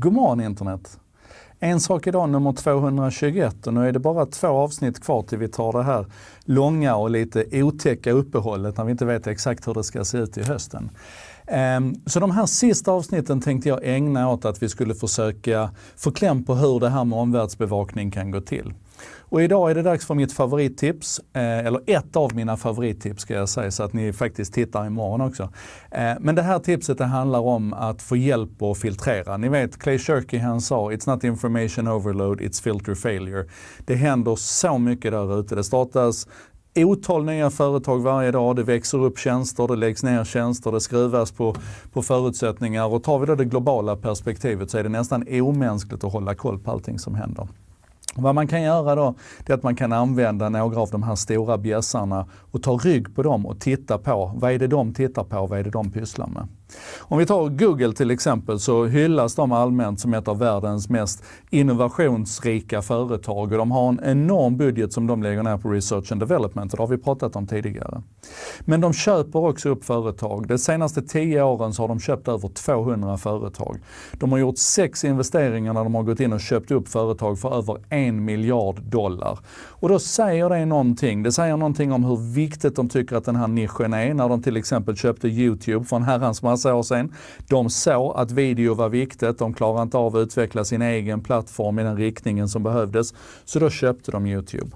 Godmorgon internet! En sak idag nummer 221 och nu är det bara två avsnitt kvar till vi tar det här långa och lite otäcka uppehållet när vi inte vet exakt hur det ska se ut i hösten. Ehm, så de här sista avsnitten tänkte jag ägna åt att vi skulle försöka få kläm på hur det här med omvärldsbevakning kan gå till. Och idag är det dags för mitt favorittips, eh, eller ett av mina favorittips ska jag säga så att ni faktiskt tittar imorgon också. Eh, men det här tipset det handlar om att få hjälp att filtrera. Ni vet Clay Shirky han sa “It's not information overload, it's filter failure”. Det händer så mycket där ute. Det startas otal nya företag varje dag. Det växer upp tjänster, det läggs ner tjänster, det skruvas på, på förutsättningar. Och tar vi då det globala perspektivet så är det nästan omänskligt att hålla koll på allting som händer. Vad man kan göra då, det är att man kan använda några av de här stora bjässarna och ta rygg på dem och titta på, vad är det de tittar på, vad är det de pysslar med? Om vi tar Google till exempel så hyllas de allmänt som ett av världens mest innovationsrika företag och de har en enorm budget som de lägger ner på research and development och det har vi pratat om tidigare. Men de köper också upp företag. De senaste 10 åren så har de köpt över 200 företag. De har gjort sex investeringar när de har gått in och köpt upp företag för över en miljard dollar. Och då säger det någonting. Det säger någonting om hur viktigt de tycker att den här nischen är när de till exempel köpte Youtube för en herrans massa massa år sedan. De såg att video var viktigt, de klarade inte av att utveckla sin egen plattform i den riktningen som behövdes. Så då köpte de Youtube.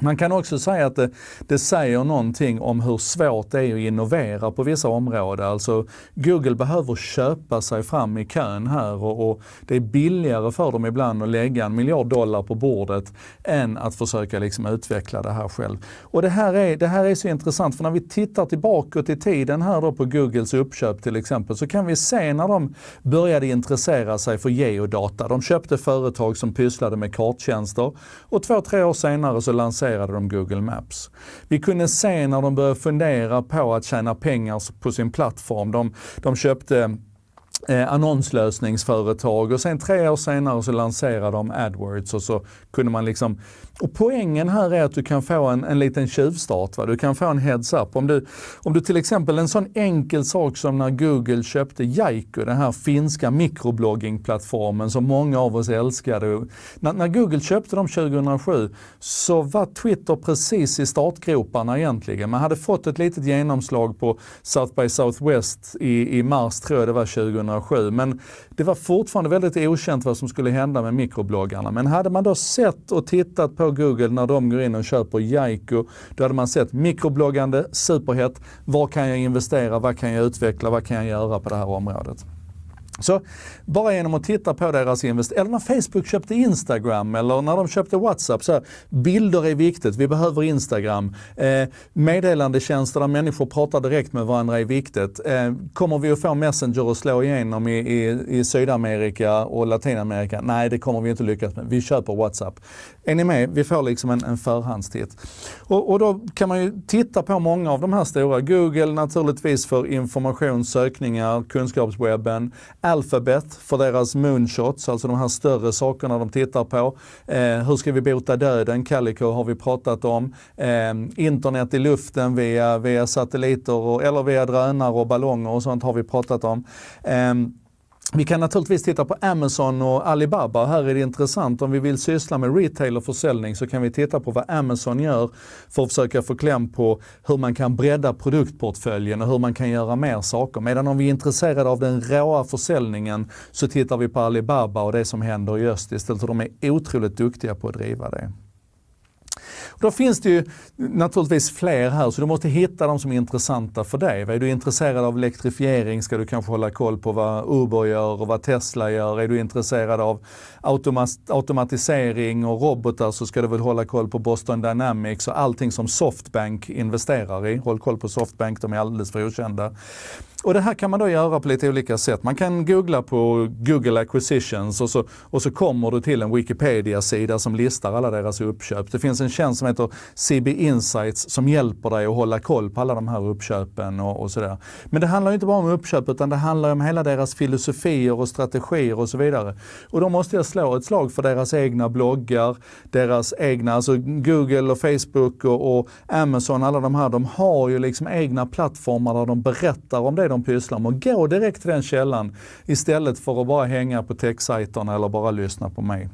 Man kan också säga att det, det, säger någonting om hur svårt det är att innovera på vissa områden. Alltså Google behöver köpa sig fram i kön här och, och, det är billigare för dem ibland att lägga en miljard dollar på bordet än att försöka liksom utveckla det här själv. Och det här, är, det här är så intressant för när vi tittar tillbaka till tiden här då på Googles uppköp till exempel så kan vi se när de började intressera sig för geodata. De köpte företag som pysslade med karttjänster och två, tre år senare så lanserade lanserade de Google Maps. Vi kunde se när de började fundera på att tjäna pengar på sin plattform. De, de köpte eh, annonslösningsföretag och sen tre år senare så lanserade de AdWords och så kunde man liksom... Och poängen här är att du kan få en, en liten tjuvstart. Va? Du kan få en heads-up. Om du, om du till exempel, en sån enkel sak som när Google köpte Jaiku, den här finska mikrobloggingplattformen som många av oss älskade. När, när Google köpte dem 2007 så var Twitter precis i startgroparna egentligen. Man hade fått ett litet genomslag på South by Southwest i, i mars, tror jag det var, 2007 2007. Men det var fortfarande väldigt okänt vad som skulle hända med mikrobloggarna. Men hade man då sett och tittat på Google när de går in och köper Jaiko, då hade man sett mikrobloggande, superhett. Vad kan jag investera? Vad kan jag utveckla? Vad kan jag göra på det här området? Så bara genom att titta på deras investeringar, eller när Facebook köpte Instagram eller när de köpte WhatsApp. Så här, bilder är viktigt, vi behöver Instagram. Eh, meddelandetjänster där människor pratar direkt med varandra är viktigt. Eh, kommer vi att få Messenger att slå igenom i, i, i Sydamerika och Latinamerika? Nej, det kommer vi inte lyckas med. Vi köper WhatsApp. Är ni med? Vi får liksom en, en förhandstitt. Och, och då kan man ju titta på många av de här stora. Google naturligtvis för information, sökningar, kunskapswebben. Alphabet för deras moonshots, alltså de här större sakerna de tittar på. Eh, hur ska vi bota döden? Calico har vi pratat om. Eh, internet i luften via, via satelliter och, eller via drönare och ballonger och sånt har vi pratat om. Eh, vi kan naturligtvis titta på Amazon och Alibaba. Här är det intressant, om vi vill syssla med retail och försäljning så kan vi titta på vad Amazon gör för att försöka få kläm på hur man kan bredda produktportföljen och hur man kan göra mer saker. Medan om vi är intresserade av den råa försäljningen så tittar vi på Alibaba och det som händer i öst istället. De är otroligt duktiga på att driva det. Då finns det ju naturligtvis fler här, så du måste hitta de som är intressanta för dig. Är du intresserad av elektrifiering ska du kanske hålla koll på vad Uber gör och vad Tesla gör. Är du intresserad av automatisering och robotar så ska du väl hålla koll på Boston Dynamics och allting som Softbank investerar i. Håll koll på Softbank, de är alldeles för okända. Och det här kan man då göra på lite olika sätt. Man kan googla på Google Acquisitions och så, och så kommer du till en Wikipedia-sida som listar alla deras uppköp. Det finns en tjänst som heter CB Insights som hjälper dig att hålla koll på alla de här uppköpen och, och sådär. Men det handlar ju inte bara om uppköp utan det handlar om hela deras filosofier och strategier och så vidare. Och då måste jag slå ett slag för deras egna bloggar, deras egna, alltså Google och Facebook och, och Amazon, alla de här, de har ju liksom egna plattformar där de berättar om det de de pysslar med. Gå direkt till den källan istället för att bara hänga på techsajterna eller bara lyssna på mig.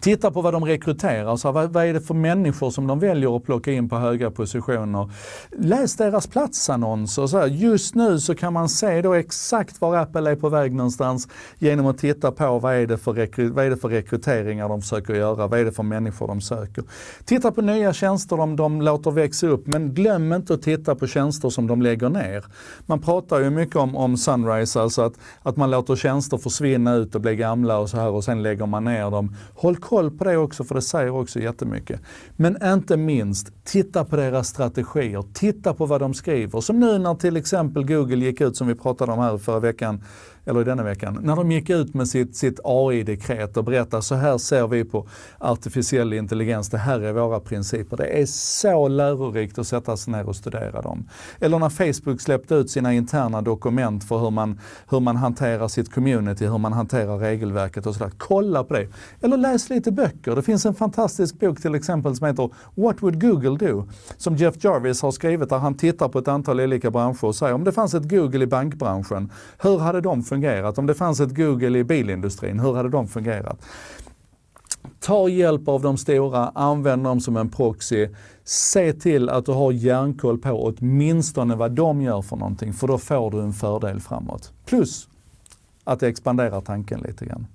Titta på vad de rekryterar, så vad, vad är det för människor som de väljer att plocka in på höga positioner? Läs deras platsannonser. Så här. Just nu så kan man se då exakt var Apple är på väg någonstans genom att titta på vad är det för, rekry vad är det för rekryteringar de försöker göra, vad är det för människor de söker. Titta på nya tjänster de, de låter växa upp, men glöm inte att titta på tjänster som de lägger ner. Man pratar ju mycket om, om Sunrise, alltså att, att man låter tjänster försvinna ut och bli gamla och så här och sen lägger man ner dem Håll koll på det också för det säger också jättemycket. Men inte minst, titta på deras strategier, titta på vad de skriver. Som nu när till exempel Google gick ut, som vi pratade om här förra veckan, eller denna veckan, när de gick ut med sitt, sitt AI-dekret och berättade så här ser vi på artificiell intelligens, det här är våra principer. Det är så lärorikt att sätta sig ner och studera dem. Eller när Facebook släppte ut sina interna dokument för hur man, hur man hanterar sitt community, hur man hanterar regelverket och sådär. Kolla på det. Eller läs lite böcker. Det finns en fantastisk bok till exempel som heter What would Google do? Som Jeff Jarvis har skrivit där han tittar på ett antal olika branscher och säger om det fanns ett Google i bankbranschen, hur hade de fungerat? fungerat? Om det fanns ett Google i bilindustrin, hur hade de fungerat? Ta hjälp av de stora, använd dem som en proxy. Se till att du har järnkoll på åtminstone vad de gör för någonting, för då får du en fördel framåt. Plus att det expanderar tanken lite grann.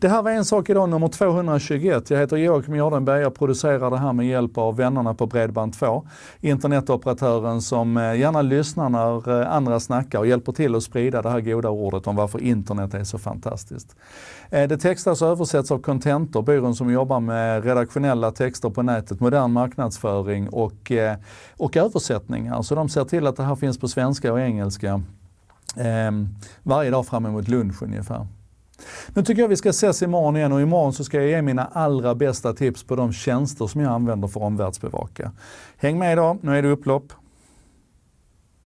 Det här var En sak idag nummer 221. Jag heter Joakim Jardenberg. Jag producerar det här med hjälp av vännerna på Bredband2. Internetoperatören som eh, gärna lyssnar när eh, andra snackar och hjälper till att sprida det här goda ordet om varför internet är så fantastiskt. Eh, det textas och översätts av Contentor, byrån som jobbar med redaktionella texter på nätet, modern marknadsföring och, och översättningar. Så de ser till att det här finns på svenska och engelska varje dag fram emot lunch ungefär. Nu tycker jag vi ska ses imorgon igen och imorgon så ska jag ge mina allra bästa tips på de tjänster som jag använder för att omvärldsbevaka. Häng med idag, nu är det upplopp.